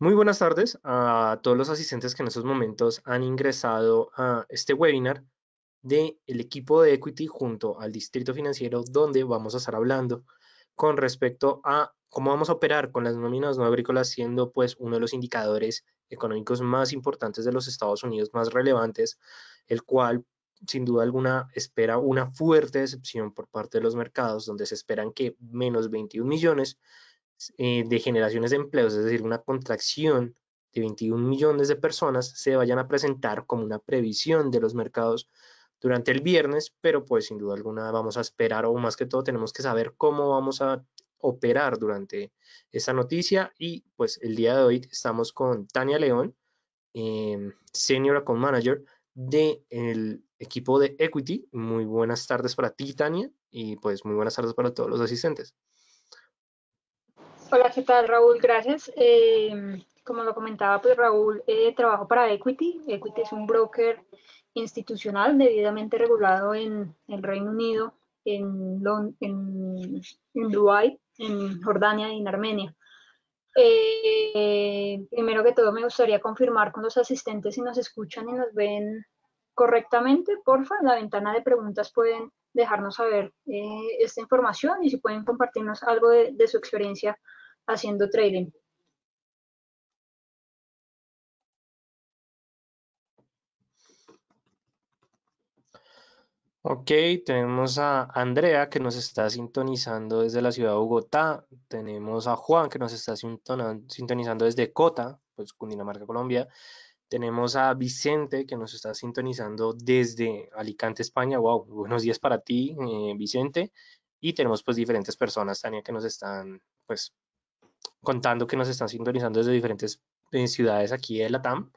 Muy buenas tardes a todos los asistentes que en estos momentos han ingresado a este webinar del el equipo de Equity junto al Distrito Financiero, donde vamos a estar hablando con respecto a cómo vamos a operar con las nóminas no agrícolas, siendo pues uno de los indicadores económicos más importantes de los Estados Unidos, más relevantes, el cual sin duda alguna espera una fuerte decepción por parte de los mercados, donde se esperan que menos 21 millones eh, de generaciones de empleos, es decir, una contracción de 21 millones de personas, se vayan a presentar como una previsión de los mercados durante el viernes, pero pues sin duda alguna vamos a esperar o más que todo tenemos que saber cómo vamos a operar durante esa noticia y pues el día de hoy estamos con Tania León, em, Senior Account Manager del equipo de Equity. Muy buenas tardes para ti, Tania, y pues muy buenas tardes para todos los asistentes. Hola, ¿qué tal Raúl? Gracias. Eh, como lo comentaba, pues Raúl, eh, trabajo para Equity. Equity es un broker institucional debidamente regulado en el Reino Unido, en, en, Dubái, en Jordania y en Armenia. Eh, primero que todo, me gustaría confirmar con los asistentes si nos escuchan y nos ven correctamente. Porfa, en la ventana de preguntas pueden dejarnos saber eh, esta información y si pueden compartirnos algo de, de su experiencia haciendo trading. Ok, tenemos a Andrea que nos está sintonizando desde la ciudad de Bogotá, tenemos a Juan que nos está sintonizando desde Cota, pues Cundinamarca, Colombia, tenemos a Vicente que nos está sintonizando desde Alicante, España, wow, buenos días para ti, eh, Vicente, y tenemos pues diferentes personas, Tania, que nos están pues contando que nos están sintonizando desde diferentes eh, ciudades aquí de la TAM.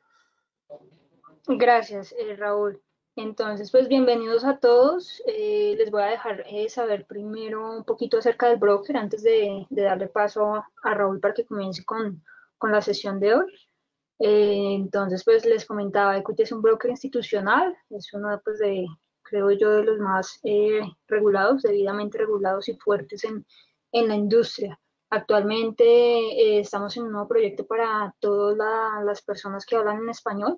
Gracias, eh, Raúl. Entonces, pues bienvenidos a todos. Eh, les voy a dejar saber primero un poquito acerca del broker antes de, darle paso a, Raúl para que comience con, la sesión de hoy. entonces, pues les comentaba, Equity es un broker institucional, es uno pues, de, creo yo, de los más regulados, debidamente regulados y fuertes en, en la industria. Actualmente eh, estamos en un nuevo proyecto para todas las personas que hablan en español.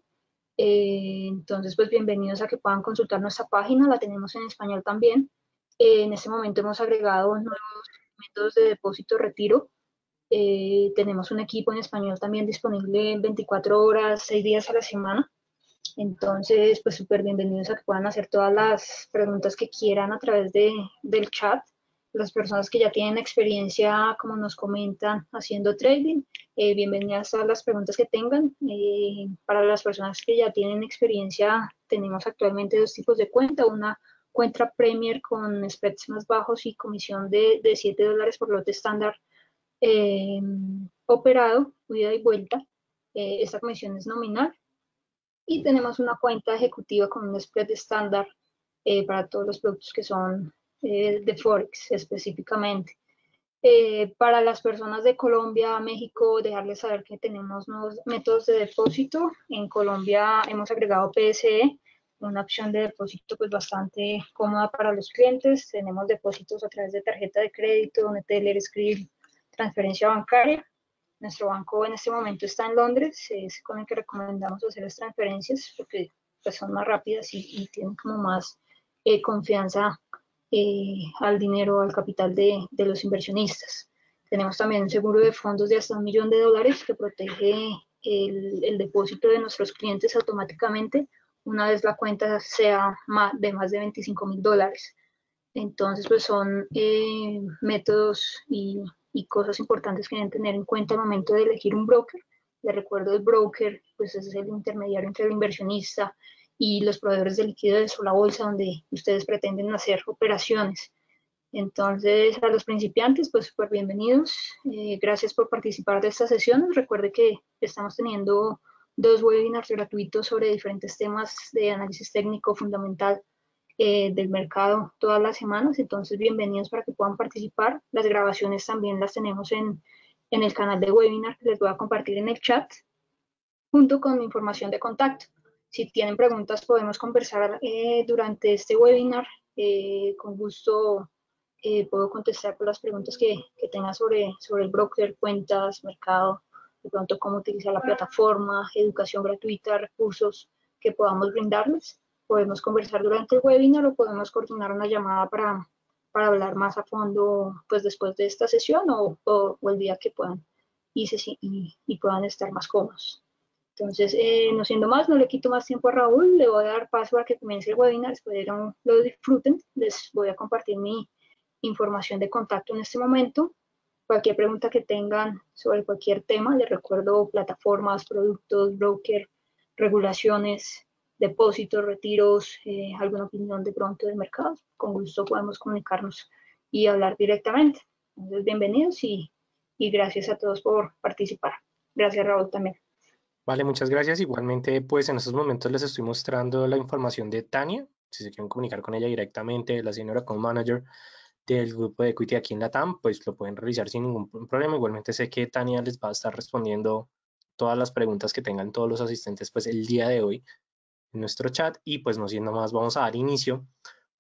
Eh, entonces, pues bienvenidos a que puedan consultar nuestra página, la tenemos en español también. Eh, en este momento hemos agregado nuevos métodos de depósito retiro. tenemos un equipo en español también disponible 24 horas, 6 días a la semana. Entonces, pues súper bienvenidos a que puedan hacer todas las preguntas que quieran a través de, del chat las personas que ya tienen experiencia, como nos comentan, haciendo trading. Eh, bienvenidas a las preguntas que tengan. Eh, para las personas que ya tienen experiencia, tenemos actualmente dos tipos de cuenta. Una cuenta Premier con spreads más bajos y comisión de, de 7 dólares por lote estándar em, operado, ida y vuelta. Eh, esta comisión es nominal. Y tenemos una cuenta ejecutiva con un spread estándar para todos los productos que son eh, de Forex específicamente. Eh, para las personas de Colombia, México, dejarles saber que tenemos nuevos métodos de depósito. En Colombia hemos agregado PSE, una opción de depósito pues bastante cómoda para los clientes. Tenemos depósitos a través de tarjeta de crédito, Neteller, scrip, transferencia bancaria. Nuestro banco en este momento está en Londres, es con el que recomendamos hacer las transferencias porque pues, son más rápidas y, tienen como más eh, confianza eh, al dinero, al capital de, los inversionistas. Tenemos también un seguro de fondos de hasta un millón de dólares que protege el, depósito de nuestros clientes automáticamente una vez la cuenta sea de más de 25 mil dólares. Entonces, pues son eh, métodos y, cosas importantes que deben tener en cuenta al momento de elegir un broker. Les recuerdo, el broker pues es el intermediario entre el inversionista y los proveedores de liquidez o la bolsa donde ustedes pretenden hacer operaciones. Entonces, a los principiantes, pues súper bienvenidos. Eh, gracias por participar de esta sesión. Recuerde que estamos teniendo dos webinars gratuitos sobre diferentes temas de análisis técnico fundamental eh, del mercado todas las semanas. Entonces, bienvenidos para que puedan participar. Las grabaciones también las tenemos en, en el canal de webinar que les voy a compartir en el chat, junto con mi información de contacto. Si tienen preguntas, podemos conversar eh, durante este webinar. Eh, con gusto eh, puedo contestar por las preguntas que, tenga sobre, sobre el broker, cuentas, mercado, de pronto cómo utilizar la plataforma, educación gratuita, recursos que podamos brindarles. Podemos conversar durante el webinar o podemos coordinar una llamada para, para hablar más a fondo pues después de esta sesión o, el día que puedan y, y puedan estar más cómodos. Entonces, eh, no siendo más, no le quito más tiempo a Raúl, le voy a dar paso a que comience el webinar, espero lo disfruten, les voy a compartir mi información de contacto en este momento. Cualquier pregunta que tengan sobre cualquier tema, les recuerdo plataformas, productos, broker, regulaciones, depósitos, retiros, eh, alguna opinión de pronto del mercado, con gusto podemos comunicarnos y hablar directamente. Entonces, bienvenidos y gracias a todos por participar. Gracias, Raúl, también. Vale, muchas gracias. Igualmente, pues en estos momentos les estoy mostrando la información de Tania, si se quieren comunicar con ella directamente, la señora con manager del grupo de Equity aquí en la TAM, pues lo pueden revisar sin ningún problema. Igualmente sé que Tania les va a estar respondiendo todas las preguntas que tengan todos los asistentes pues el día de hoy en nuestro chat y pues no siendo más vamos a dar inicio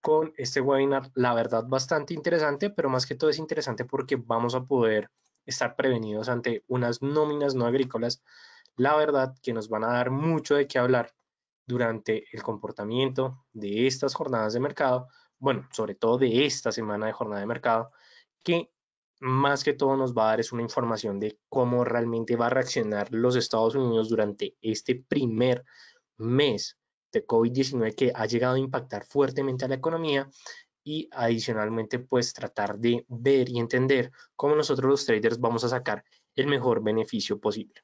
con este webinar, la verdad bastante interesante, pero más que todo es interesante porque vamos a poder estar prevenidos ante unas nóminas no agrícolas la verdad que nos van a dar mucho de qué hablar durante el comportamiento de estas jornadas de mercado, bueno, sobre todo de esta semana de jornada de mercado, que más que todo nos va a dar es una información de cómo realmente va a reaccionar los Estados Unidos durante este primer mes de COVID-19 que ha llegado a impactar fuertemente a la economía y adicionalmente pues tratar de ver y entender cómo nosotros los traders vamos a sacar el mejor beneficio posible.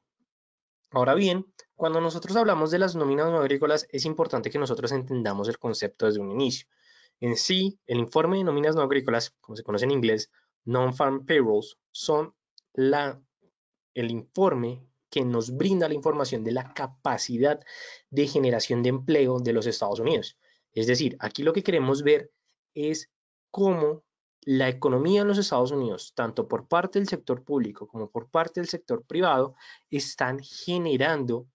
Ahora bien, cuando nosotros hablamos de las nóminas no agrícolas, es importante que nosotros entendamos el concepto desde un inicio. En sí, el informe de nóminas no agrícolas, como se conoce en inglés, non-farm payrolls, son el informe que nos brinda la información de la capacidad de generación de empleo de los Estados Unidos. Es decir, aquí lo que queremos ver es cómo la economía en los Estados Unidos, tanto por parte del sector público como por parte del sector privado, están generando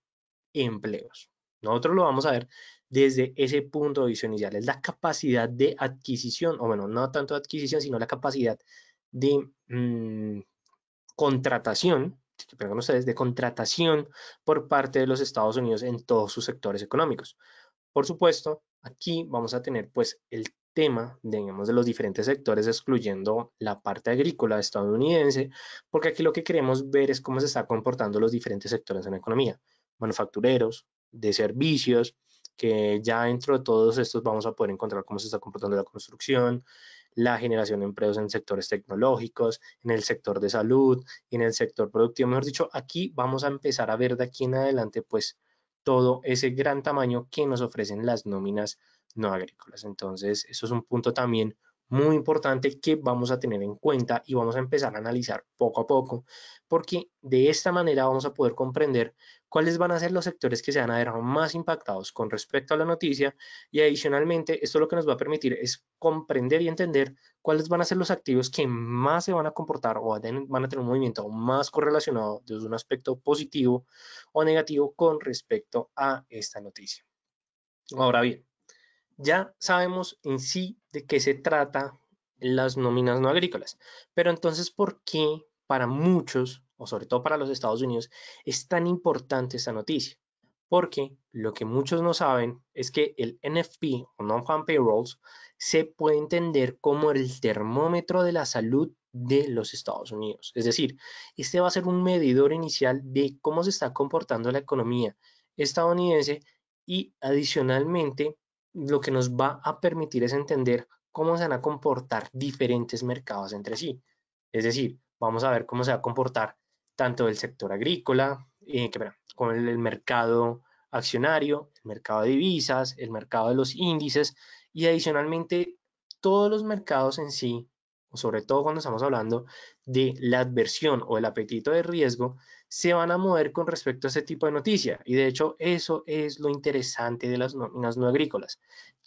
empleos. Nosotros lo vamos a ver desde ese punto de visión inicial. Es la capacidad de adquisición, o bueno, no tanto de adquisición, sino la capacidad de mm, contratación, perdón ustedes, de contratación por parte de los Estados Unidos en todos sus sectores económicos. Por supuesto, aquí vamos a tener pues el tema, digamos, de los diferentes sectores, excluyendo la parte agrícola estadounidense, porque aquí lo que queremos ver es cómo se está comportando los diferentes sectores en la economía, manufactureros, de servicios, que ya dentro de todos estos vamos a poder encontrar cómo se está comportando la construcción, la generación de empleos en sectores tecnológicos, en el sector de salud, en el sector productivo. Mejor dicho, aquí vamos a empezar a ver de aquí en adelante, pues, todo ese gran tamaño que nos ofrecen las nóminas no agrícolas. Entonces, eso es un punto también muy importante que vamos a tener en cuenta y vamos a empezar a analizar poco a poco, porque de esta manera vamos a poder comprender cuáles van a ser los sectores que se van a ver más impactados con respecto a la noticia y adicionalmente esto lo que nos va a permitir es comprender y entender cuáles van a ser los activos que más se van a comportar o van a tener un movimiento más correlacionado desde un aspecto positivo o negativo con respecto a esta noticia. Ahora bien, ya sabemos en sí de qué se trata las nóminas no agrícolas. Pero entonces, ¿por qué para muchos, o sobre todo para los Estados Unidos, es tan importante esta noticia? Porque lo que muchos no saben es que el NFP o Non-Farm Payrolls se puede entender como el termómetro de la salud de los Estados Unidos. Es decir, este va a ser un medidor inicial de cómo se está comportando la economía estadounidense y adicionalmente lo que nos va a permitir es entender cómo se van a comportar diferentes mercados entre sí. Es decir, vamos a ver cómo se va a comportar tanto el sector agrícola, eh, como con el, el mercado accionario, el mercado de divisas, el mercado de los índices y adicionalmente todos los mercados en sí, sobre todo cuando estamos hablando de la adversión o el apetito de riesgo, se van a mover con respecto a ese tipo de noticia. Y de hecho, eso es lo interesante de las nóminas no agrícolas,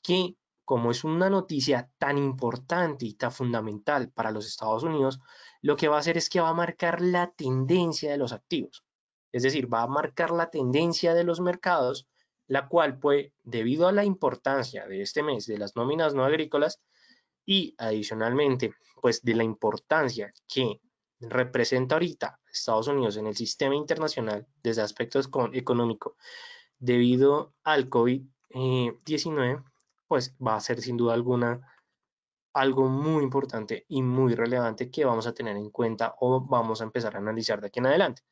que como es una noticia tan importante y tan fundamental para los Estados Unidos, lo que va a hacer es que va a marcar la tendencia de los activos. Es decir, va a marcar la tendencia de los mercados, la cual, pues, debido a la importancia de este mes de las nóminas no agrícolas y adicionalmente, pues, de la importancia que representa ahorita Estados Unidos en el sistema internacional desde aspectos económico debido al COVID-19, eh, pues va a ser sin duda alguna algo muy importante y muy relevante que vamos a tener en cuenta o vamos a empezar a analizar de aquí en adelante.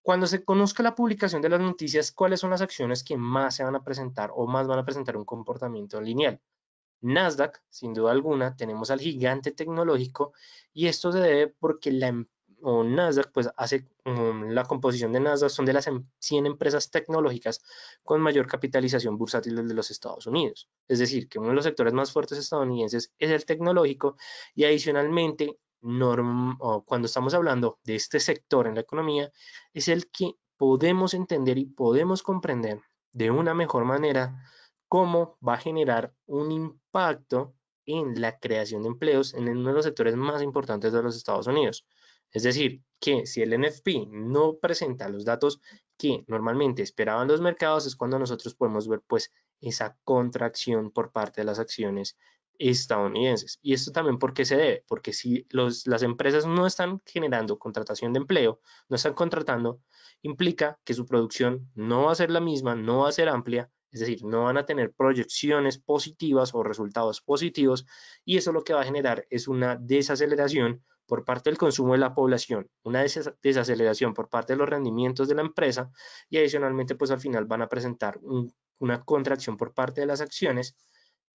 Cuando se conozca la publicación de las noticias, ¿cuáles son las acciones que más se van a presentar o más van a presentar un comportamiento lineal? Nasdaq, sin duda alguna, tenemos al gigante tecnológico y esto se debe porque la em, o Nasdaq, pues hace mm, la composición de Nasdaq son de las 100 em, empresas tecnológicas con mayor capitalización bursátil de los Estados Unidos. Es decir, que uno de los sectores más fuertes estadounidenses es el tecnológico y adicionalmente, cuando estamos hablando de este sector en la economía, es el que podemos entender y podemos comprender de una mejor manera cómo va a generar un impacto en la creación de empleos en uno de los sectores más importantes de los Estados Unidos. Es decir, que si el NFP no presenta los datos que normalmente esperaban los mercados, es cuando nosotros podemos ver pues esa contracción por parte de las acciones estadounidenses. Y esto también porque se debe, porque si las empresas no están generando contratación de empleo, no están contratando, implica que su producción no va a ser la misma, no va a ser amplia es decir, no van a tener proyecciones positivas o resultados positivos y eso lo que va a generar es una desaceleración por parte del consumo de la población, una desaceleración por parte de los rendimientos de la empresa y adicionalmente pues al final van a presentar una contracción por parte de las acciones,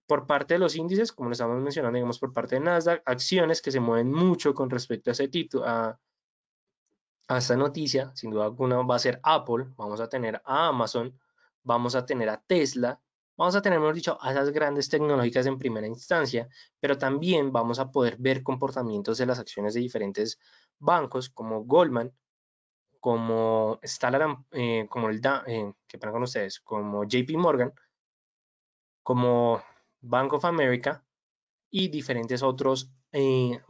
por parte de los índices, como lo estamos mencionando, digamos por parte de Nasdaq, acciones que se mueven mucho con respecto a ese esta noticia, sin duda alguna va a ser Apple, vamos a tener a Amazon, vamos a tener a Tesla, vamos a tener, mejor dicho, a esas grandes tecnológicas en primera instancia, pero también vamos a poder ver comportamientos de las acciones de diferentes bancos como Goldman, como eh, como el, eh, que con ustedes, como JP Morgan, como Bank of America y diferentes otros eh,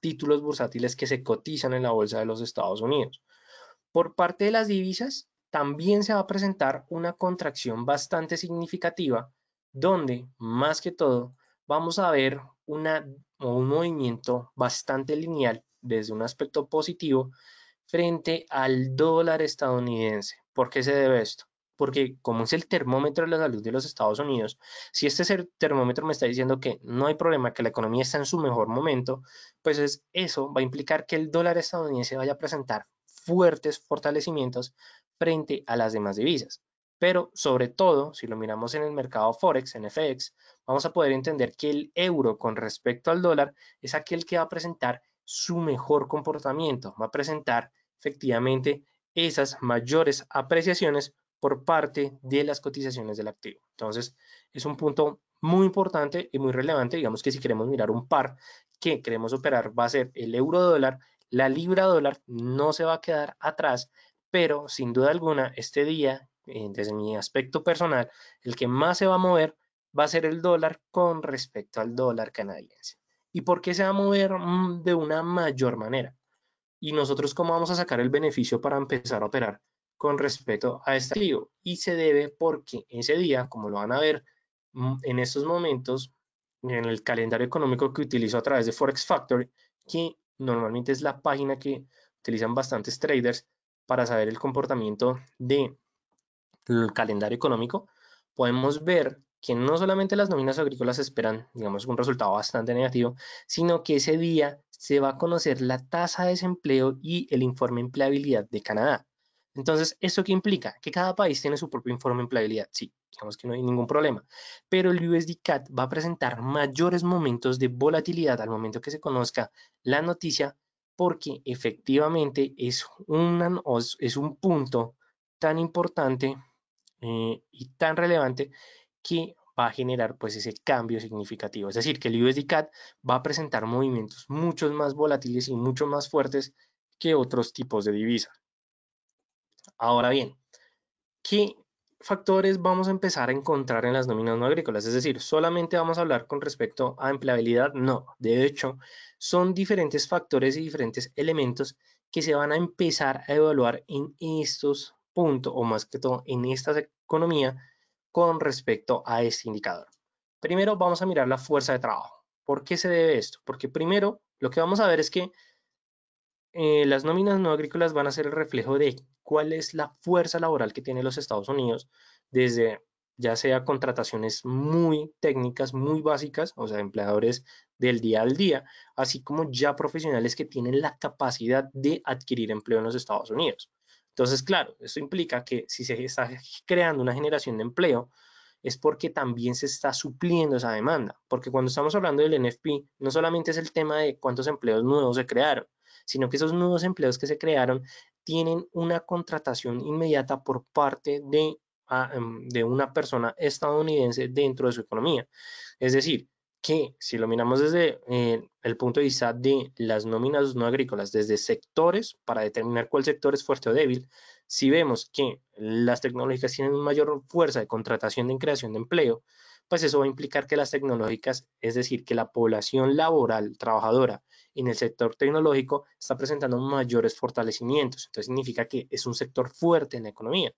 títulos bursátiles que se cotizan en la bolsa de los Estados Unidos. Por parte de las divisas, también se va a presentar una contracción bastante significativa, donde más que todo vamos a ver una, un movimiento bastante lineal desde un aspecto positivo frente al dólar estadounidense. ¿Por qué se debe esto? Porque como es el termómetro de la salud de los Estados Unidos, si este termómetro me está diciendo que no hay problema, que la economía está en su mejor momento, pues eso va a implicar que el dólar estadounidense vaya a presentar fuertes fortalecimientos frente a las demás divisas. Pero sobre todo, si lo miramos en el mercado Forex, en FX, vamos a poder entender que el euro con respecto al dólar es aquel que va a presentar su mejor comportamiento, va a presentar efectivamente esas mayores apreciaciones por parte de las cotizaciones del activo. Entonces, es un punto muy importante y muy relevante. Digamos que si queremos mirar un par que queremos operar va a ser el euro dólar, la libra dólar no se va a quedar atrás pero sin duda alguna este día, eh, desde mi aspecto personal, el que más se va a mover va a ser el dólar con respecto al dólar canadiense. ¿Y por qué se va a mover mm, de una mayor manera? ¿Y nosotros cómo vamos a sacar el beneficio para empezar a operar con respecto a este día? Y se debe porque ese día, como lo van a ver mm, en estos momentos, en el calendario económico que utilizo a través de Forex Factory, que normalmente es la página que utilizan bastantes traders para saber el comportamiento del calendario económico, podemos ver que no solamente las nóminas agrícolas esperan, digamos, un resultado bastante negativo, sino que ese día se va a conocer la tasa de desempleo y el informe de empleabilidad de Canadá. Entonces, ¿eso qué implica? Que cada país tiene su propio informe de empleabilidad. Sí, digamos que no hay ningún problema. Pero el USDCAT va a presentar mayores momentos de volatilidad al momento que se conozca la noticia porque efectivamente es, es un punto tan importante eh, y tan relevante que va a generar pues ese cambio significativo. Es decir, que el USDCAD va a presentar movimientos mucho más volátiles y mucho más fuertes que otros tipos de divisa. Ahora bien, ¿qué factores vamos a empezar a encontrar en las nóminas no agrícolas? Es decir, ¿solamente vamos a hablar con respecto a empleabilidad? No, de hecho, son diferentes factores y diferentes elementos que se van a empezar a evaluar en estos puntos, o más que todo en esta economía, con respecto a este indicador. Primero vamos a mirar la fuerza de trabajo. ¿Por qué se debe esto? Porque primero lo que vamos a ver es que eh, las nóminas no agrícolas van a ser el reflejo de cuál es la fuerza laboral que tienen los Estados Unidos desde ya sea contrataciones muy técnicas, muy básicas, o sea, empleadores del día al día, así como ya profesionales que tienen la capacidad de adquirir empleo en los Estados Unidos. Entonces, claro, eso implica que si se está creando una generación de empleo, es porque también se está supliendo esa demanda, porque cuando estamos hablando del NFP, no solamente es el tema de cuántos empleos nuevos se crearon, sino que esos nuevos empleos que se crearon tienen una contratación inmediata por parte de, ah, em, de una persona estadounidense dentro de su economía. Es decir, que si lo miramos desde eh, el punto de vista de las nóminas no agrícolas, desde sectores, para determinar cuál sector es fuerte o débil, si vemos que las tecnológicas tienen mayor fuerza de contratación en creación de empleo, pues eso va a implicar que las tecnológicas, es decir, que la población laboral trabajadora en el sector tecnológico está presentando mayores fortalecimientos. Entonces significa que es un sector fuerte en la economía.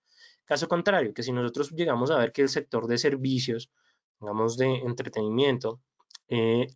Caso contrario, que si nosotros llegamos a ver que el sector de servicios, digamos de entretenimiento, eh,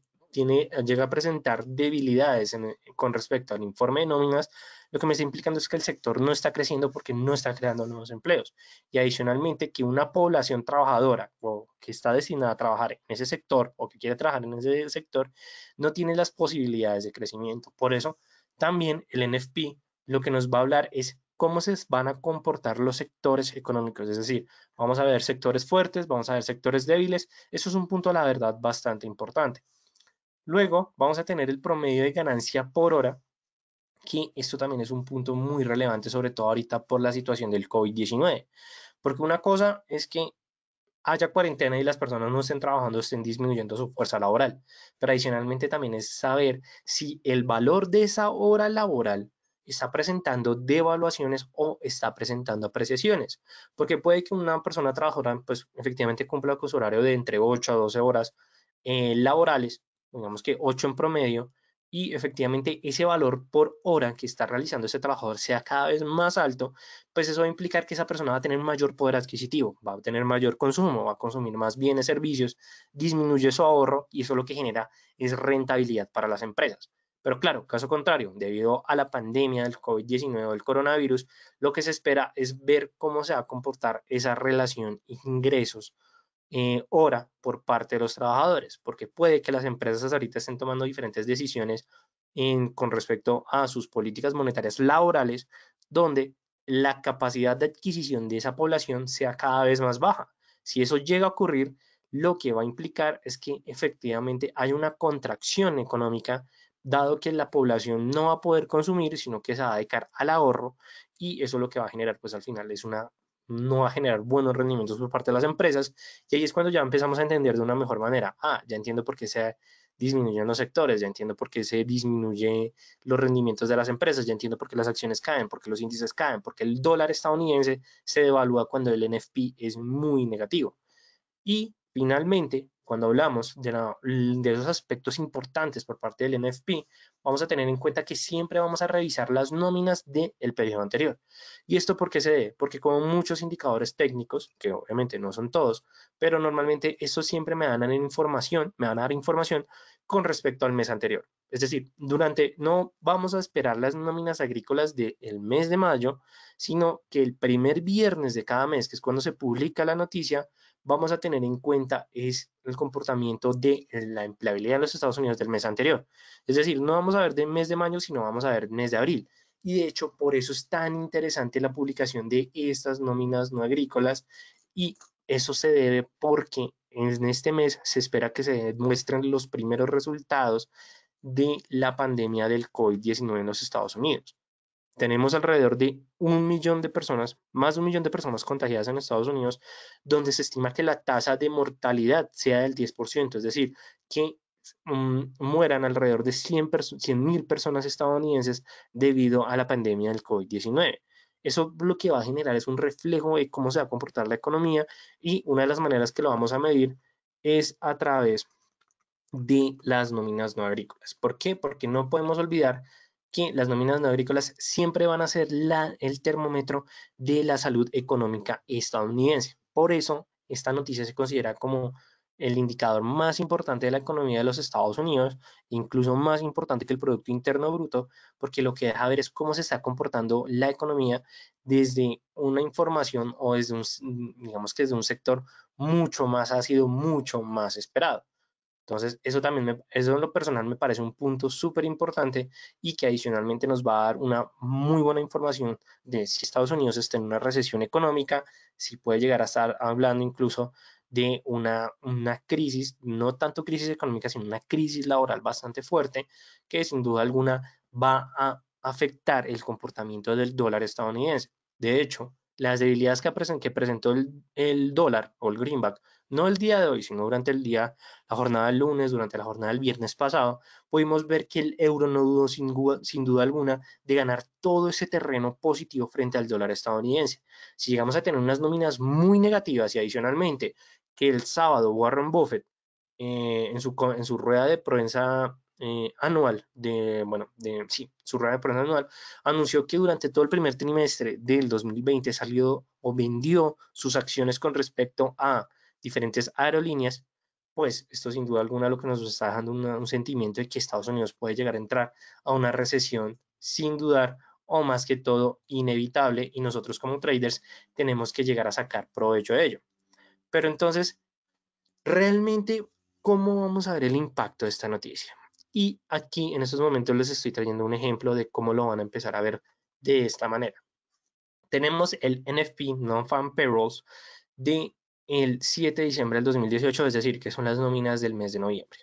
llega a presentar debilidades con respecto al informe de nóminas, lo que me está implicando es que el sector no está creciendo porque no está creando nuevos empleos. Y adicionalmente que una población trabajadora o que está destinada a trabajar en ese sector o que quiere trabajar en ese sector no tiene las posibilidades de crecimiento. Por eso también el NFP lo que nos va a hablar es cómo se van a comportar los sectores económicos. Es decir, vamos a ver sectores fuertes, vamos a ver sectores débiles. Eso es un punto, la verdad, bastante importante. Luego vamos a tener el promedio de ganancia por hora, que esto también es un punto muy relevante, sobre todo ahorita por la situación del COVID-19. Porque una cosa es que haya cuarentena y las personas no estén trabajando, estén disminuyendo su fuerza laboral. Pero adicionalmente también es saber si el valor de esa hora laboral está presentando devaluaciones o está presentando apreciaciones. Porque puede que una persona trabajadora, pues efectivamente cumpla con su horario de entre 8 a 12 horas eh, laborales, digamos que 8 en promedio, y efectivamente ese valor por hora que está realizando ese trabajador sea cada vez más alto, pues eso va a implicar que esa persona va a tener mayor poder adquisitivo, va a obtener mayor consumo, va a consumir más bienes, servicios, disminuye su ahorro y eso lo que genera es rentabilidad para las empresas. Pero claro, caso contrario, debido a la pandemia del COVID-19 del coronavirus, lo que se espera es ver cómo se va a comportar esa relación ingresos hora eh, por parte de los trabajadores, porque puede que las empresas ahorita estén tomando diferentes decisiones con respecto a sus políticas monetarias laborales, donde la capacidad de adquisición de esa población sea cada vez más baja. Si eso llega a ocurrir, lo que va a implicar es que efectivamente hay una contracción económica, dado que la población no va a poder consumir, sino que se va a dedicar al ahorro, y eso lo que va a generar, pues al final, es una no va a generar buenos rendimientos por parte de las empresas. Y ahí es cuando ya empezamos a entender de una mejor manera, ah, ya entiendo por qué se disminuyen los sectores, ya entiendo por qué se disminuyen los rendimientos de las empresas, ya entiendo por qué las acciones caen, por qué los índices caen, porque el dólar estadounidense se devalúa cuando el NFP es muy negativo. Y finalmente, cuando hablamos de, esos de, aspectos importantes por parte del NFP, vamos a tener en cuenta que siempre vamos a revisar las nóminas del periodo anterior. ¿Y esto por qué se debe? Porque como muchos indicadores técnicos, que obviamente no son todos, pero normalmente eso siempre me dan a dar información, me van a dar información con respecto al mes anterior. Es decir, durante no vamos a esperar las nóminas agrícolas del mes de mayo, sino que el primer viernes de cada mes, que es cuando se publica la noticia, vamos a tener en cuenta es el comportamiento de la empleabilidad en los Estados Unidos del mes anterior. Es decir, no vamos a ver de mes de mayo, sino vamos a ver mes de abril. Y de hecho, por eso es tan interesante la publicación de estas nóminas no agrícolas y eso se debe porque en este mes se espera que se muestren los primeros resultados de la pandemia del COVID-19 en los Estados Unidos tenemos alrededor de un millón de personas, más de un millón de personas contagiadas en Estados Unidos, donde se estima que la tasa de mortalidad sea del 10%, es decir, que mm, mueran alrededor de 100 mil personas estadounidenses debido a la pandemia del COVID-19. Eso lo que va a generar es un reflejo de cómo se va a comportar la economía y una de las maneras que lo vamos a medir es a través de las nóminas no agrícolas. ¿Por qué? Porque no podemos olvidar que las nóminas no agrícolas siempre van a ser el termómetro de la salud económica estadounidense. Por eso, esta noticia se considera como el indicador más importante de la economía de los Estados Unidos, incluso más importante que el Producto Interno Bruto, porque lo que deja ver es cómo se está comportando la economía desde una información o desde digamos que desde un sector mucho más ácido, mucho más esperado. Entonces, eso también, me, eso en lo personal me parece un punto súper importante y que adicionalmente nos va a dar una muy buena información de si Estados Unidos está en una recesión económica, si puede llegar a estar hablando incluso de una, una crisis, no tanto crisis económica, sino una crisis laboral bastante fuerte, que sin duda alguna va a afectar el comportamiento del dólar estadounidense. De hecho, las debilidades que, presentó el, dólar o el greenback, no el día de hoy, sino durante el día, la jornada del lunes, durante la jornada del viernes pasado, pudimos ver que el euro no dudó sin, duda alguna de ganar todo ese terreno positivo frente al dólar estadounidense. Si llegamos a tener unas nóminas muy negativas y adicionalmente que el sábado Warren Buffett eh, en, su, en su rueda de prensa eh, anual de, bueno, de, sí, su rueda de anual, anunció que durante todo el primer trimestre del 2020 salió o vendió sus acciones con respecto a diferentes aerolíneas, pues esto sin duda alguna lo que nos está dejando un sentimiento de que Estados Unidos puede llegar a entrar a una recesión sin dudar o más que todo inevitable y nosotros como traders tenemos que llegar a sacar provecho de ello. Pero entonces, realmente, ¿cómo vamos a ver el impacto de esta noticia? Y aquí en estos momentos les estoy trayendo un ejemplo de cómo lo van a empezar a ver de esta manera. Tenemos el NFP, Non-Fan Payrolls, de el 7 de diciembre del 2018, es decir, que son las nóminas del mes de noviembre.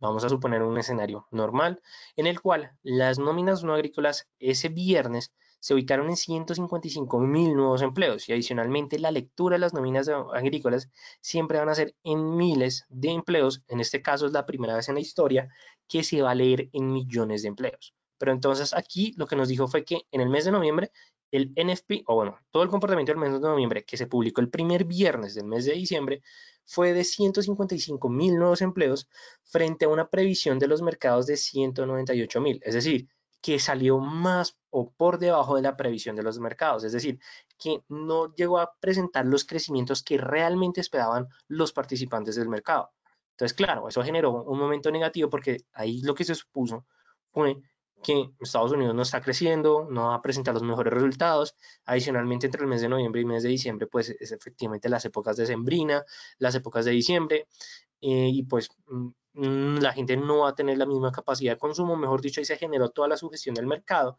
Vamos a suponer un escenario normal en el cual las nóminas no agrícolas ese viernes se ubicaron en 155 mil nuevos empleos y adicionalmente la lectura de las nóminas agrícolas siempre van a ser en miles de empleos. En este caso es la primera vez en la historia que se va a leer en millones de empleos. Pero entonces aquí lo que nos dijo fue que en el mes de noviembre el NFP, o bueno, todo el comportamiento del mes de noviembre que se publicó el primer viernes del mes de diciembre fue de 155 mil nuevos empleos frente a una previsión de los mercados de 198 mil. Es decir, que salió más o por debajo de la previsión de los mercados, es decir, que no llegó a presentar los crecimientos que realmente esperaban los participantes del mercado. Entonces, claro, eso generó un momento negativo porque ahí lo que se supuso fue que Estados Unidos no está creciendo, no va a presentar los mejores resultados. Adicionalmente, entre el mes de noviembre y el mes de diciembre, pues es efectivamente las épocas de sembrina, las épocas de diciembre, eh, y pues mm, Mm, la gente no va a tener la misma capacidad de consumo, mejor dicho, ahí se generó toda la sugestión del mercado.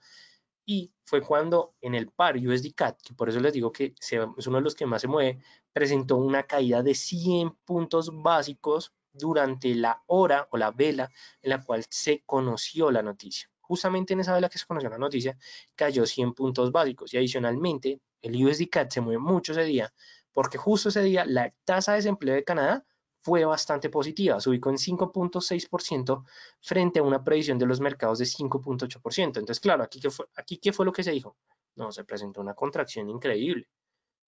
Y fue cuando en el par USDCAT, que por eso les digo que es uno de los que más se mueve, presentó una caída de 100 puntos básicos durante la hora o la vela en la cual se conoció la noticia. Justamente en esa vela que se conoció la noticia, cayó 100 puntos básicos y adicionalmente el USDCAT se mueve mucho ese día porque justo ese día la tasa de desempleo de Canadá fue bastante positiva, se ubicó en 5.6% frente a una previsión de los mercados de 5.8%. Entonces, claro, aquí qué, fue, aquí qué fue lo que se dijo? No, se presentó una contracción increíble.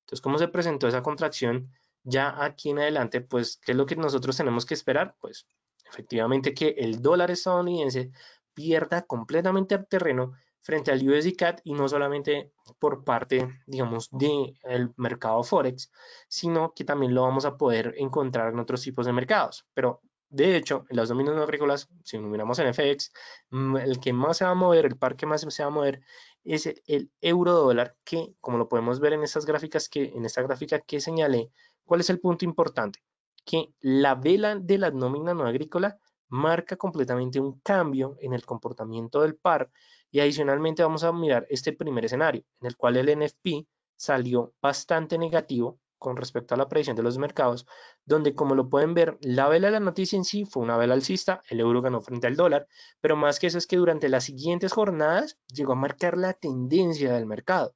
Entonces, ¿cómo se presentó esa contracción? Ya aquí en adelante, pues, ¿qué es lo que nosotros tenemos que esperar? Pues, efectivamente, que el dólar estadounidense pierda completamente el terreno frente al USDCAT y no solamente por parte, digamos, del el mercado Forex, sino que también lo vamos a poder encontrar en otros tipos de mercados. Pero de hecho, en las nóminas no agrícolas, si miramos en FX, mm, el que más se va a mover, el par que más se va a mover es el, euro dólar, que como lo podemos ver en estas gráficas que, en esta gráfica que señalé, ¿cuál es el punto importante? Que la vela de la nómina no agrícola marca completamente un cambio en el comportamiento del par y adicionalmente vamos a mirar este primer escenario, en el cual el NFP salió bastante negativo con respecto a la predicción de los mercados, donde como lo pueden ver, la vela de la noticia en sí fue una vela alcista, el euro ganó frente al dólar, pero más que eso es que durante las siguientes jornadas llegó a marcar la tendencia del mercado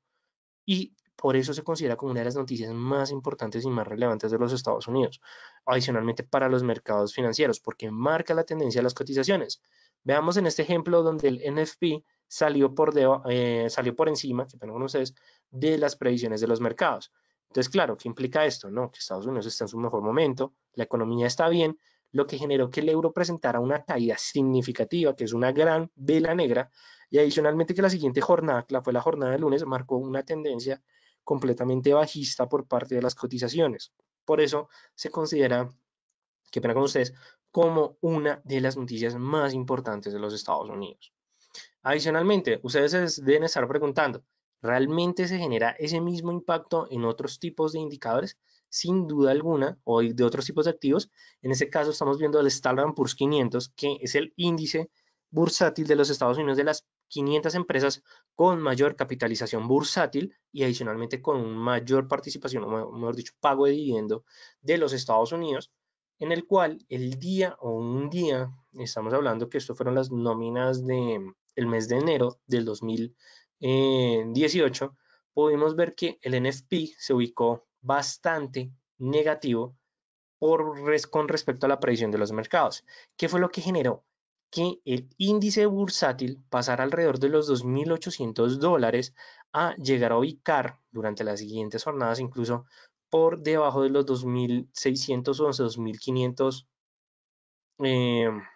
y por eso se considera como una de las noticias más importantes y más relevantes de los Estados Unidos, adicionalmente para los mercados financieros, porque marca la tendencia de las cotizaciones. Veamos en este ejemplo donde el NFP salió por, eh, salió por encima, que con ustedes, de las previsiones de los mercados. Entonces, claro, ¿qué implica esto? No, que Estados Unidos está en su mejor momento, la economía está bien, lo que generó que el euro presentara una caída significativa, que es una gran vela negra, y adicionalmente que la siguiente jornada, que fue la jornada de lunes, marcó una tendencia completamente bajista por parte de las cotizaciones. Por eso se considera, que pena con ustedes, como una de las noticias más importantes de los Estados Unidos. Adicionalmente, ustedes deben estar preguntando, ¿realmente se genera ese mismo impacto en otros tipos de indicadores? Sin duda alguna, o de otros tipos de activos. En ese caso estamos viendo el Standard Poor's 500, que es el índice bursátil de los Estados Unidos de las 500 empresas con mayor capitalización bursátil y adicionalmente con mayor participación, o mejor dicho, pago de dividendo de los Estados Unidos, en el cual el día o un día, estamos hablando que esto fueron las nóminas de el mes de enero del 2018, eh, pudimos ver que el NFP se ubicó bastante negativo con respecto a la previsión de los mercados. ¿Qué fue lo que generó? que el índice bursátil pasara alrededor de los 2.800 dólares a llegar a ubicar durante las siguientes jornadas incluso por debajo de los 2.600 2.611, 2.500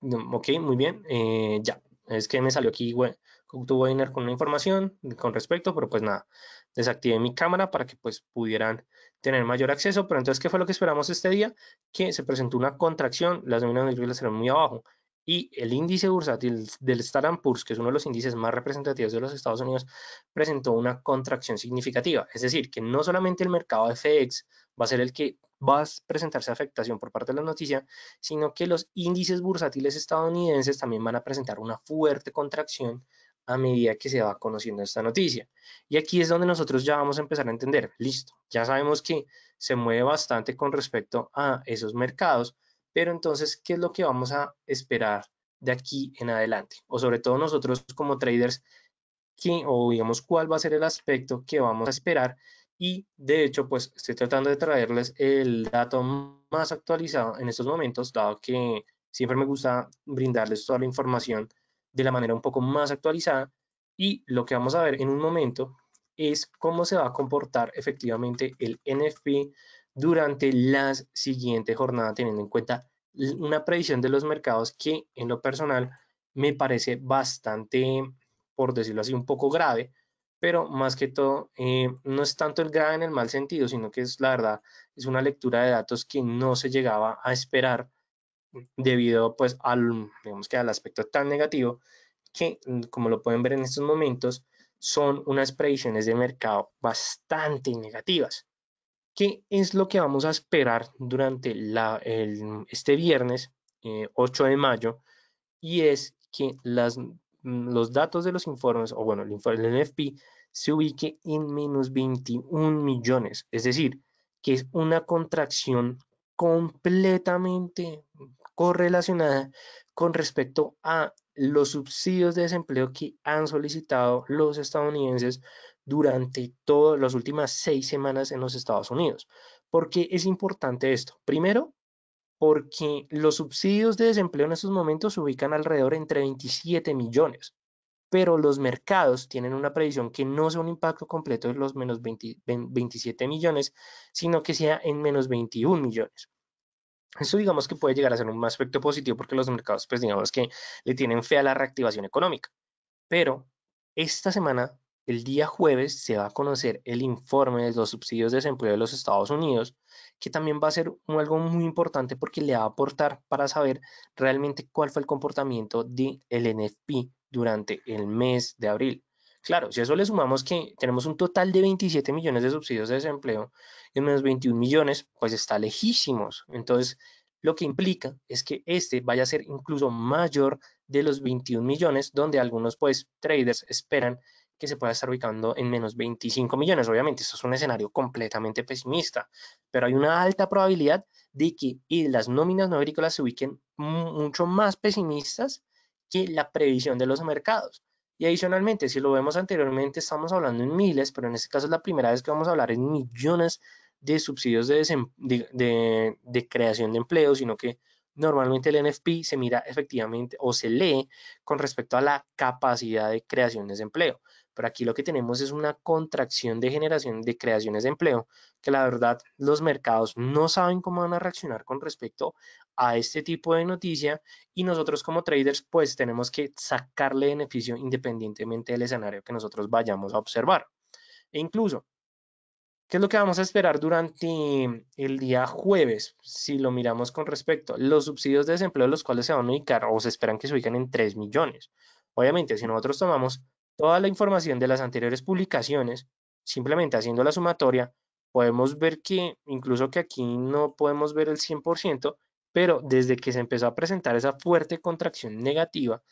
Mm, ok, muy bien. Eh, ya, es que me salió aquí webinar con una información con respecto, pero pues nada, desactivé mi cámara para que pues pudieran tener mayor acceso. Pero entonces, ¿qué fue lo que esperamos este día? Que se presentó una contracción, las nóminas nerviosas eran muy abajo y el índice bursátil del Standard Poor's, que es uno de los índices más representativos de los Estados Unidos, presentó una contracción significativa. Es decir, que no solamente el mercado FX e va a ser el que va a presentarse afectación por parte de la noticia, sino que los índices bursátiles estadounidenses también van a presentar una fuerte contracción a medida que se va conociendo esta noticia. Y aquí es donde nosotros ya vamos a empezar a entender, listo, ya sabemos que se mueve bastante con respecto a esos mercados, pero entonces, ¿qué es lo que vamos a esperar de aquí en adelante? O sobre todo nosotros como traders, quién o digamos cuál va a ser el aspecto que vamos a esperar. Y de hecho, pues estoy tratando de traerles el dato más actualizado en estos momentos, dado que siempre me gusta brindarles toda la información de la manera un poco más actualizada. Y lo que vamos a ver en un momento es cómo se va a comportar efectivamente el NFP durante las siguientes jornadas, teniendo en cuenta una predicción de los mercados que en lo personal me parece bastante, por decirlo así, un poco grave, pero más que todo eh, no es tanto el grave en el mal sentido, sino que es la verdad, es una lectura de datos que no se llegaba a esperar debido pues al, digamos que al aspecto tan negativo que mm, como lo pueden ver en estos momentos son unas predicciones de mercado bastante negativas qué es lo que vamos a esperar durante este viernes 8 eh, de mayo y es que mm, los datos de los informes, o bueno, el informe del NFP se ubique en menos 21 millones, es decir, que es una contracción completamente correlacionada con respecto a los subsidios de desempleo que han solicitado los estadounidenses durante todas las últimas seis semanas en los Estados Unidos. ¿Por qué es importante esto? Primero, porque los subsidios de desempleo en estos momentos se ubican alrededor entre 27 millones, pero los mercados tienen una previsión que no sea un impacto completo de los menos 27 millones, sino que sea en menos 21 millones. Eso digamos que puede llegar a ser un aspecto positivo porque los mercados, pues digamos que le tienen fe a la reactivación económica. Pero esta semana el día jueves se va a conocer el informe de los subsidios de desempleo de los Estados Unidos, que también va a ser algo muy importante porque le va a aportar para saber realmente cuál fue el comportamiento del NFP durante el mes de abril. Claro, si a eso le sumamos que tenemos un total de 27 millones de subsidios de desempleo y menos 21 millones, pues está lejísimos. Entonces, lo que implica es que este vaya a ser incluso mayor de los 21 millones, donde algunos pues traders esperan que se pueda estar ubicando en menos 25 millones. Obviamente, esto es un escenario completamente pesimista, pero hay una alta probabilidad de que y las nóminas no agrícolas se ubiquen mucho más pesimistas que la previsión de los mercados. Y adicionalmente, si lo vemos anteriormente, estamos hablando en miles, pero en este caso es la primera vez que vamos a hablar en millones de subsidios de, creación de empleo, sino que normalmente el NFP se mira efectivamente o se lee con respecto a la capacidad de creación de empleo pero aquí lo que tenemos es una contracción de generación de creaciones de empleo, que la verdad los mercados no saben cómo van a reaccionar con respecto a este tipo de noticia y nosotros como traders pues tenemos que sacarle beneficio independientemente del escenario que nosotros vayamos a observar. E incluso, ¿qué es lo que vamos a esperar durante el día jueves? Si lo miramos con respecto, los subsidios de desempleo los cuales se van a ubicar o se esperan que se ubiquen en 3 millones. Obviamente, si nosotros tomamos toda la información de las anteriores publicaciones, simplemente haciendo la sumatoria, podemos ver que incluso que aquí no podemos ver el 100%, pero desde que se empezó a presentar esa fuerte contracción negativa,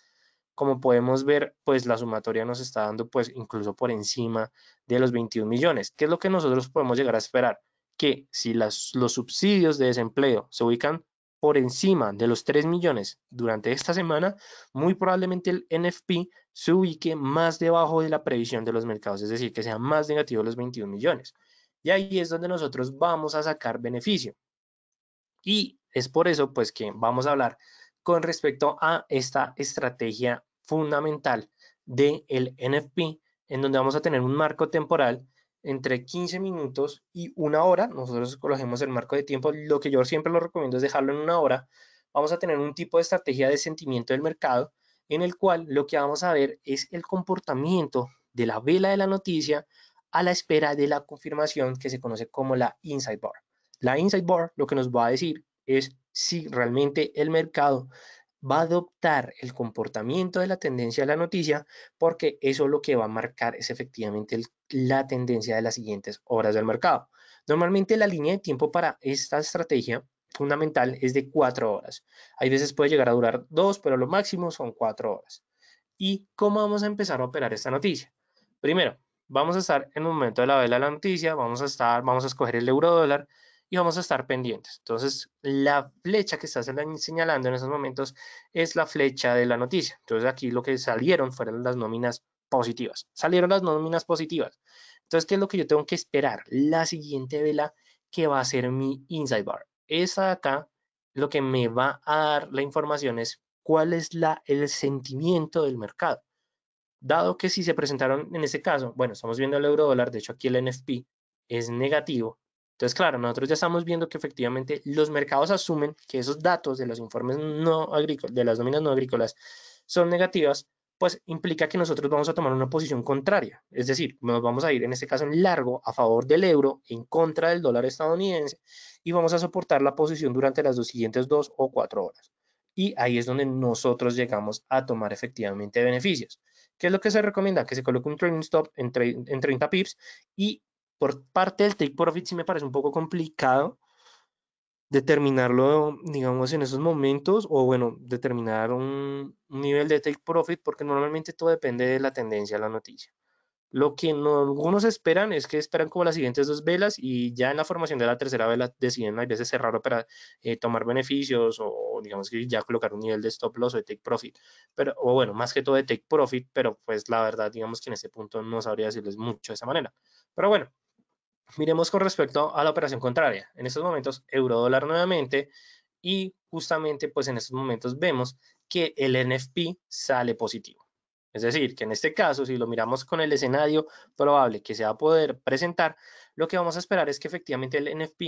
como podemos ver, pues la sumatoria nos está dando pues incluso por encima de los 21 millones. ¿Qué es lo que nosotros podemos llegar a esperar? Que si las, los subsidios de desempleo se ubican por encima de los 3 millones durante esta semana, muy probablemente el NFP se ubique más debajo de la previsión de los mercados, es decir, que sea más negativo los 21 millones. Y ahí es donde nosotros vamos a sacar beneficio. Y es por eso pues que vamos a hablar con respecto a esta estrategia fundamental del NFP, en donde vamos a tener un marco temporal entre 15 minutos y una hora. Nosotros colocamos el marco de tiempo. Lo que yo siempre lo recomiendo es dejarlo en una hora. Vamos a tener un tipo de estrategia de sentimiento del mercado en el cual lo que vamos a ver es el comportamiento de la vela de la noticia a la espera de la confirmación que se conoce como la inside bar. La inside bar lo que nos va a decir es si realmente el mercado va a adoptar el comportamiento de la tendencia de la noticia porque eso lo que va a marcar es efectivamente la tendencia de las siguientes horas del mercado. Normalmente la línea de tiempo para esta estrategia fundamental es de cuatro horas. Hay veces puede llegar a durar dos, pero lo máximo son cuatro horas. ¿Y cómo vamos a empezar a operar esta noticia? Primero, vamos a estar en un momento de la vela de la noticia, vamos a estar, vamos a escoger el euro dólar, y vamos a estar pendientes. Entonces, la flecha que está señalando en estos momentos es la flecha de la noticia. Entonces, aquí lo que salieron fueron las nóminas positivas. Salieron las nóminas positivas. Entonces, ¿qué es lo que yo tengo que esperar? La siguiente vela que va a ser mi inside bar. Esa de acá lo que me va a dar la información es cuál es la, el sentimiento del mercado. Dado que si se presentaron en ese caso, bueno, estamos viendo el euro dólar, de hecho aquí el NFP es negativo, entonces, claro, nosotros ya estamos viendo que efectivamente los mercados asumen que esos datos de los informes no agrícolas, de las nóminas no agrícolas, son negativas, pues implica que nosotros vamos a tomar una posición contraria. Es decir, nos vamos a ir en este caso en largo a favor del euro, en contra del dólar estadounidense y vamos a soportar la posición durante las dos siguientes dos o cuatro horas. Y ahí es donde nosotros llegamos a tomar efectivamente beneficios. ¿Qué es lo que se recomienda? Que se coloque un trading stop en, en 30 pips y por parte del take profit sí me parece un poco complicado determinarlo, digamos, en esos momentos, o bueno, determinar un, nivel de take profit, porque normalmente todo depende de la tendencia a la noticia. Lo que algunos esperan es que esperan como las siguientes dos velas y ya en la formación de la tercera vela deciden a veces cerrarlo para eh, tomar beneficios o, digamos que ya colocar un nivel de stop loss o de take profit, pero, o bueno, más que todo de take profit, pero pues la verdad digamos que en ese punto no sabría decirles mucho de esa manera. Pero bueno, Miremos con respecto a la operación contraria. En estos momentos, euro dólar nuevamente y justamente pues en estos momentos vemos que el NFP sale positivo. Es decir, que en este caso, si lo miramos con el escenario probable que se va a poder presentar, lo que vamos a esperar es que efectivamente el NFP,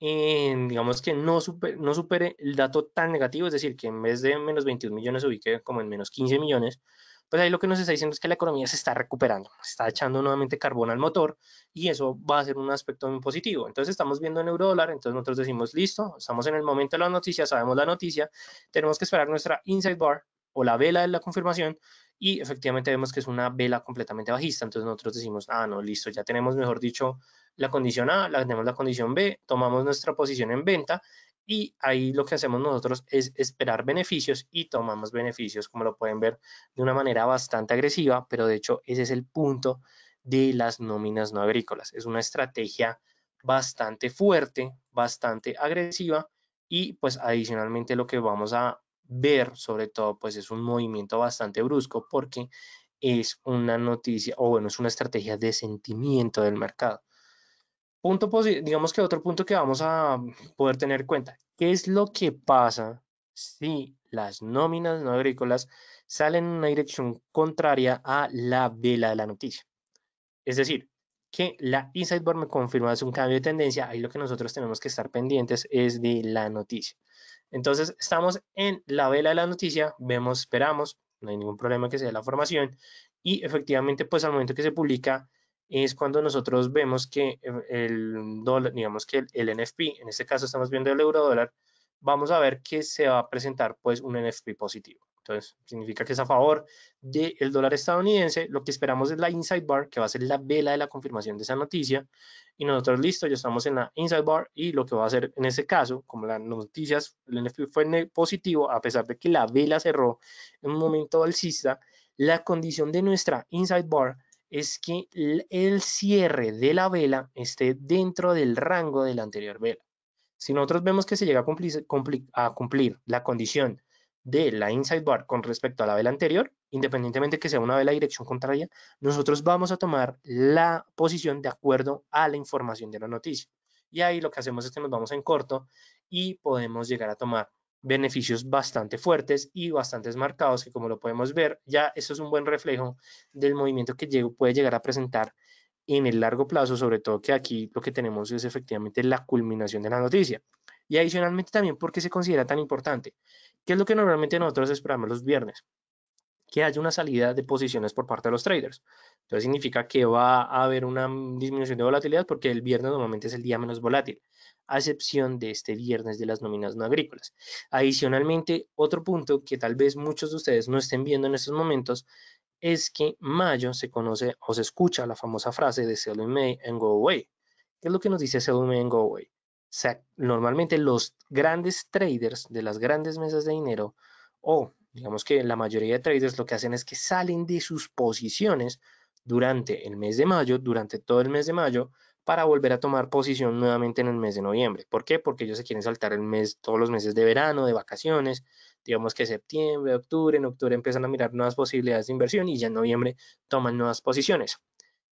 digamos que no no supere el dato tan negativo, es decir, que en vez de menos 21 millones se ubique como en menos 15 millones, pues ahí lo que nos está diciendo es que la economía se está recuperando, está echando nuevamente carbón al motor y eso va a ser un aspecto muy positivo. Entonces estamos viendo en eurodólar, entonces nosotros decimos, listo, estamos en el momento de la noticia, sabemos la noticia, tenemos que esperar nuestra inside bar o la vela de la confirmación y efectivamente vemos que es una vela completamente bajista, entonces nosotros decimos, ah, no, listo, ya tenemos, mejor dicho, la condición A, la, tenemos la condición B, tomamos nuestra posición en venta y ahí lo que hacemos nosotros es esperar beneficios y tomamos beneficios, como lo pueden ver, de una manera bastante agresiva, pero de hecho ese es el punto de las nóminas no agrícolas. Es una estrategia bastante fuerte, bastante agresiva y pues adicionalmente lo que vamos a ver, sobre todo, pues es un movimiento bastante brusco porque es una noticia, o bueno, es una estrategia de sentimiento del mercado. Punto digamos que otro punto que vamos a poder tener en cuenta, ¿qué es lo que pasa si las nóminas no agrícolas salen en una dirección contraria a la vela de la noticia? Es decir, que la Insight Board me confirma es un cambio de tendencia, ahí lo que nosotros tenemos que estar pendientes es de la noticia. Entonces, estamos en la vela de la noticia, vemos, esperamos, no hay ningún problema que sea la formación y efectivamente, pues al momento que se publica es cuando nosotros vemos que eh, el dólar, digamos que el, NFP, en este caso estamos viendo el euro dólar, vamos a ver que se va a presentar pues un NFP positivo. Entonces, significa que es a favor del dólar estadounidense. Lo que esperamos es la inside bar, que va a ser la vela de la confirmación de esa noticia. Y nosotros, listo, ya estamos en la inside bar. Y lo que va a hacer en ese caso, como las noticias, el NFP este fue positivo, a pesar de que la vela cerró en un momento alcista, la condición de nuestra inside bar es que el cierre de la vela esté dentro del rango de la anterior vela. Si nosotros vemos que se llega a cumplir la condición de la inside bar con respecto a la vela anterior, independientemente que sea una vela dirección contraria, nosotros vamos a tomar la posición de acuerdo a la información de la noticia. Y ahí lo que hacemos es que nos vamos en corto y podemos llegar a tomar beneficios bastante fuertes y bastante marcados, que como lo podemos ver, ya eso es un buen reflejo del movimiento que puede llegar a presentar en el largo plazo, sobre todo que aquí lo que tenemos es efectivamente la culminación de la noticia. Y adicionalmente también, ¿por qué se considera tan importante? ¿Qué es lo que normalmente nosotros esperamos los viernes? Que haya una salida de posiciones por parte de los traders. Entonces significa que va a haber una disminución de volatilidad porque el viernes normalmente es el día menos volátil, a excepción de este viernes de las nóminas no agrícolas. Adicionalmente, otro punto que tal vez muchos de ustedes no estén viendo en estos momentos es que mayo se conoce o se escucha la famosa frase de Sell in May and Go Away. ¿Qué es lo que nos dice Sell in May and Go Away? normalmente los grandes traders de las grandes mesas de dinero o digamos que la mayoría de traders lo que hacen es que salen de sus posiciones durante el mes de mayo, durante todo el mes de mayo, para volver a tomar posición nuevamente en el mes de noviembre. ¿Por qué? Porque ellos se quieren saltar el mes, todos los meses de verano, de vacaciones, digamos que septiembre, octubre, en octubre empiezan a mirar nuevas posibilidades de inversión y ya en noviembre toman nuevas posiciones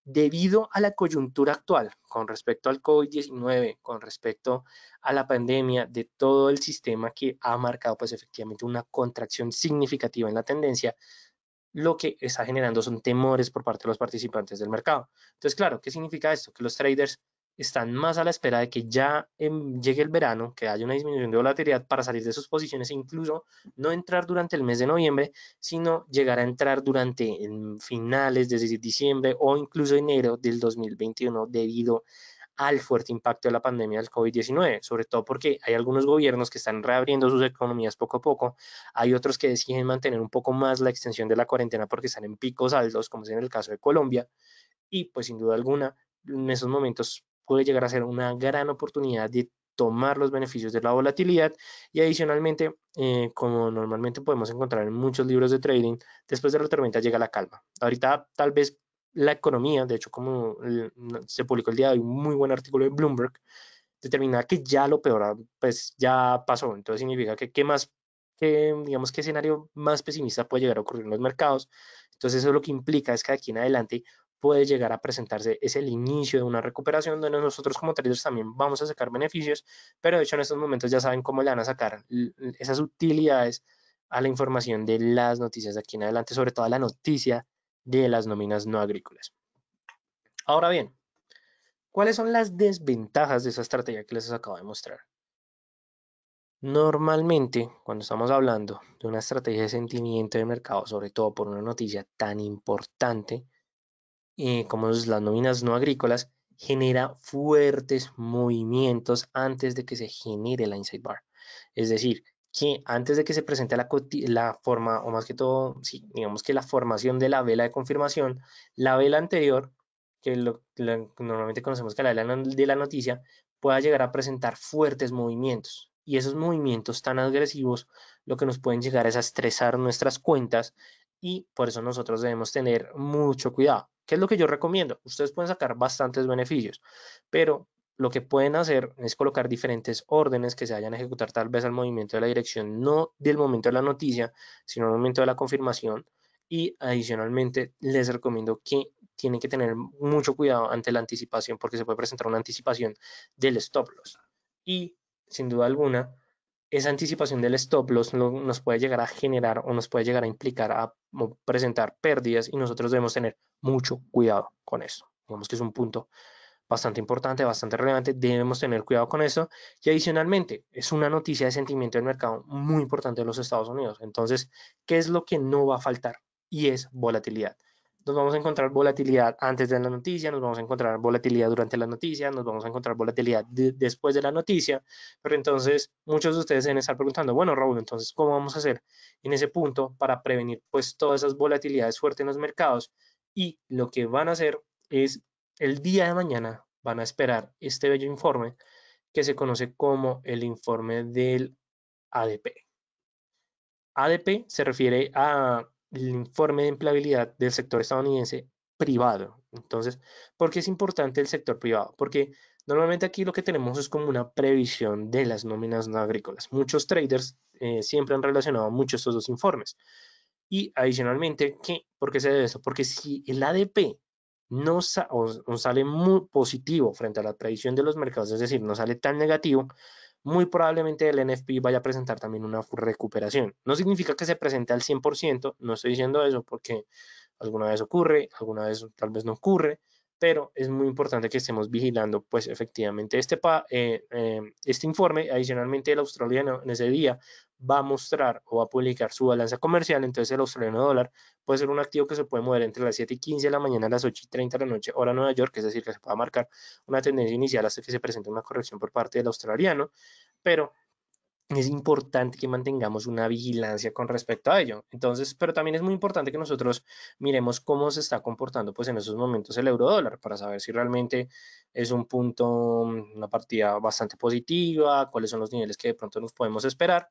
debido a la coyuntura actual con respecto al COVID-19, con respecto a la pandemia, de todo el sistema que ha marcado pues efectivamente una contracción significativa en la tendencia, lo que está generando son temores por parte de los participantes del mercado. Entonces, claro, ¿qué significa esto? Que los traders están más a la espera de que ya em, llegue el verano, que haya una disminución de volatilidad para salir de sus posiciones e incluso no entrar durante el mes de noviembre, sino llegar a entrar durante finales, finales, de diciembre o incluso enero del 2021 debido al fuerte impacto de la pandemia del COVID-19, sobre todo porque hay algunos gobiernos que están reabriendo sus economías poco a poco, hay otros que deciden mantener un poco más la extensión de la cuarentena porque están en picos altos, como es en el caso de Colombia, y pues sin duda alguna en esos momentos puede llegar a ser una gran oportunidad de tomar los beneficios de la volatilidad y adicionalmente, eh, como normalmente podemos encontrar en muchos libros de trading, después de la tormenta llega la calma. Ahorita tal vez la economía, de hecho como se publicó el día de hoy, un muy buen artículo de Bloomberg, determina que ya lo peor ah, pues ya pasó, entonces significa que qué más, que, digamos qué escenario más pesimista puede llegar a ocurrir en los mercados, entonces eso lo que implica es que de aquí en adelante puede llegar a presentarse, es el inicio de una recuperación donde nosotros como traders también vamos a sacar beneficios, pero de hecho en estos momentos ya saben cómo le van a sacar esas utilidades a la información de las noticias de aquí en adelante, sobre todo a la noticia de las nóminas no agrícolas. Ahora bien, ¿cuáles son las desventajas de esa estrategia que les acabo de mostrar? Normalmente, cuando estamos hablando de una estrategia de sentimiento de mercado, sobre todo por una noticia tan importante, eh, como las nóminas no agrícolas, genera fuertes movimientos antes de que se genere la inside bar. Es decir, que antes de que se presente la, la forma, o más que todo, sí, digamos que la formación de la vela de confirmación, la vela anterior, que normalmente conocemos que la vela de la noticia, pueda llegar a presentar fuertes movimientos. Y esos movimientos tan agresivos lo que nos pueden llegar es a estresar nuestras cuentas y por eso nosotros debemos tener mucho cuidado. ¿Qué es lo que yo recomiendo? Ustedes pueden sacar bastantes beneficios, pero lo que pueden hacer es colocar diferentes órdenes que se vayan a ejecutar tal vez al movimiento de la dirección, no del momento de la noticia, sino al momento de la confirmación. Y adicionalmente les recomiendo que tienen que tener mucho cuidado ante la anticipación porque se puede presentar una anticipación del stop loss. Y sin duda alguna, esa anticipación del stop loss nos puede llegar a generar o nos puede llegar a implicar a presentar pérdidas y nosotros debemos tener mucho cuidado con eso. Digamos que es un punto bastante importante, bastante relevante, debemos tener cuidado con eso. Y adicionalmente, es una noticia de sentimiento del mercado muy importante en los Estados Unidos. Entonces, ¿qué es lo que no va a faltar? Y es volatilidad nos vamos a encontrar volatilidad antes de la noticia, nos vamos a encontrar volatilidad durante la noticia, nos vamos a encontrar volatilidad después de la noticia, pero entonces muchos de ustedes se deben estar preguntando, bueno Raúl, entonces ¿cómo vamos a hacer en ese punto para prevenir pues todas esas volatilidades fuertes en los mercados? Y lo que van a hacer es el día de mañana van a esperar este bello informe que se conoce como el informe del ADP. ADP se refiere a el informe de empleabilidad del sector estadounidense privado. Entonces, ¿por qué es importante el sector privado? Porque normalmente aquí lo que tenemos es como una previsión de las nóminas no agrícolas. Muchos traders eh, siempre han relacionado mucho estos dos informes. Y adicionalmente, ¿qué? ¿por qué se debe eso? Porque si el ADP no, sale muy positivo frente a la previsión de los mercados, es decir, no sale tan negativo, muy probablemente el NFP vaya a presentar también una recuperación. No significa que se presente al 100%, no estoy diciendo eso porque alguna vez ocurre, alguna vez tal vez no ocurre, pero es muy importante que estemos vigilando, pues efectivamente, este, eh, eh, este informe, adicionalmente el australiano en ese día va a mostrar o va a publicar su balanza comercial, entonces el australiano dólar puede ser un activo que se puede mover entre las 7 y 15 de la mañana a las 8 y 30 de la noche, hora Nueva York, es decir, que se pueda marcar una tendencia inicial hasta que se presente una corrección por parte del australiano, pero es importante que mantengamos una vigilancia con respecto a ello. Entonces, pero también es muy importante que nosotros miremos cómo se está comportando pues en esos momentos el euro dólar para saber si realmente es un punto, mm, una partida bastante positiva, cuáles son los niveles que de pronto nos podemos esperar.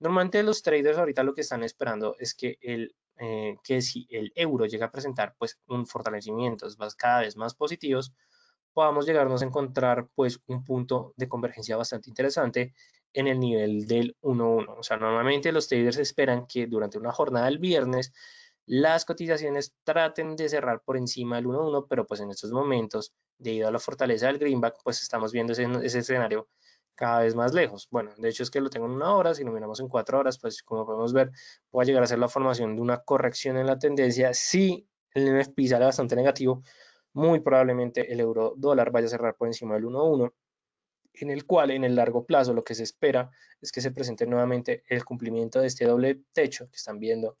Normalmente los traders ahorita lo que están esperando es que el eh, que si el euro llega a presentar pues un fortalecimiento es más, cada vez más positivos, podamos llegarnos a encontrar pues un punto de convergencia bastante interesante en el nivel del 1-1. O sea, normalmente los traders esperan que durante una jornada del viernes las cotizaciones traten de cerrar por encima del 1-1, pero pues en estos momentos, debido a la fortaleza del greenback, pues estamos viendo ese, escenario cada vez más lejos. Bueno, de hecho es que lo tengo en una hora, si lo miramos en cuatro horas, pues como podemos ver, puede llegar a ser la formación de una corrección en la tendencia. Si el NFP sale bastante negativo, muy probablemente el euro dólar vaya a cerrar por encima del 1-1 en el cual en el largo plazo lo que se espera es que se presente nuevamente el cumplimiento de este doble techo que están viendo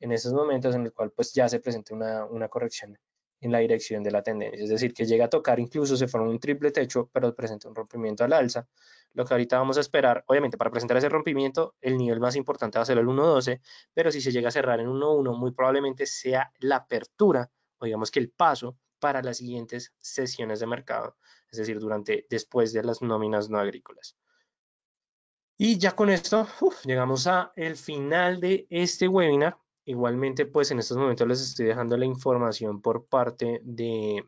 en estos momentos en el cual pues ya se presenta una, una corrección en la dirección de la tendencia, es decir, que llega a tocar, incluso se forma un triple techo, pero presenta un rompimiento al alza. Lo que ahorita vamos a esperar, obviamente para presentar ese rompimiento, el nivel más importante va a ser el 1.12, pero si se llega a cerrar en 1.1, muy probablemente sea la apertura, o digamos que el paso para las siguientes sesiones de mercado es decir, durante, después de las nóminas no agrícolas. Y ya con esto llegamos a el final de este webinar. Igualmente, pues en estos momentos les estoy dejando la información por parte de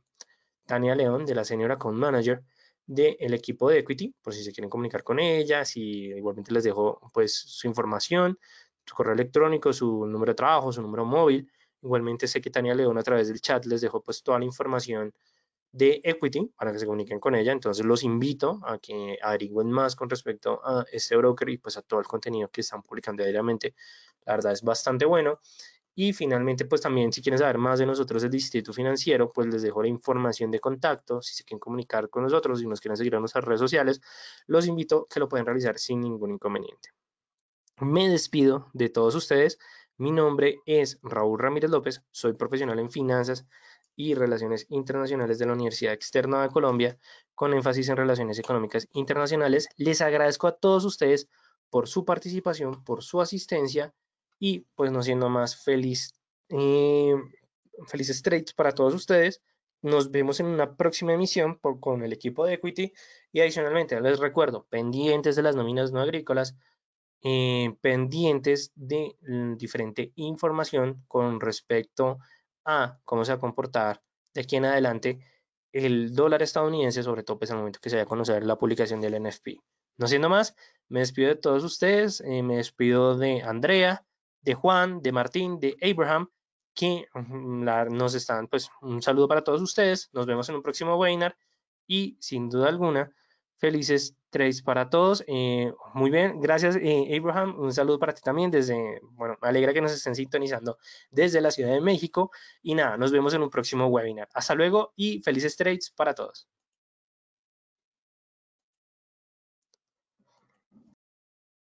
Tania León, de la señora con Manager del equipo de Equity, por si se quieren comunicar con ella, si igualmente les dejo pues su información, su correo electrónico, su número de trabajo, su número móvil. Igualmente sé que Tania León a través del chat les dejó pues toda la información de Equity para que se comuniquen con ella. Entonces los invito a que averigüen más con respecto a este broker y pues a todo el contenido que están publicando diariamente. La verdad es bastante bueno. Y finalmente, pues también si quieren saber más de nosotros, el Instituto Financiero, pues les dejo la información de contacto. Si se quieren comunicar con nosotros, si nos quieren seguir en nuestras redes sociales, los invito que lo pueden realizar sin ningún inconveniente. Me despido de todos ustedes. Mi nombre es Raúl Ramírez López, soy profesional en finanzas y Relaciones Internacionales de la Universidad Externa de Colombia, con énfasis en relaciones económicas internacionales. Les agradezco a todos ustedes por su participación, por su asistencia y pues no siendo más feliz, eh, felices para todos ustedes. Nos vemos en una próxima emisión por, con el equipo de Equity y adicionalmente les recuerdo, pendientes de las nóminas no agrícolas, eh, pendientes de mm, diferente información con respecto a cómo se va a comportar de aquí en adelante el dólar estadounidense, sobre todo pues, en el momento que se vaya a conocer la publicación del NFP. No siendo más, me despido de todos ustedes, eh, me despido de Andrea, de Juan, de Martín, de Abraham, que nos están, pues un saludo para todos ustedes, nos vemos en un próximo webinar y sin duda alguna, felices Trades para todos. Eh, muy bien, gracias eh, Abraham. Un saludo para ti también desde, bueno, me alegra que nos estén sintonizando desde la Ciudad de México. Y nada, nos vemos en un próximo webinar. Hasta luego y felices trades para todos.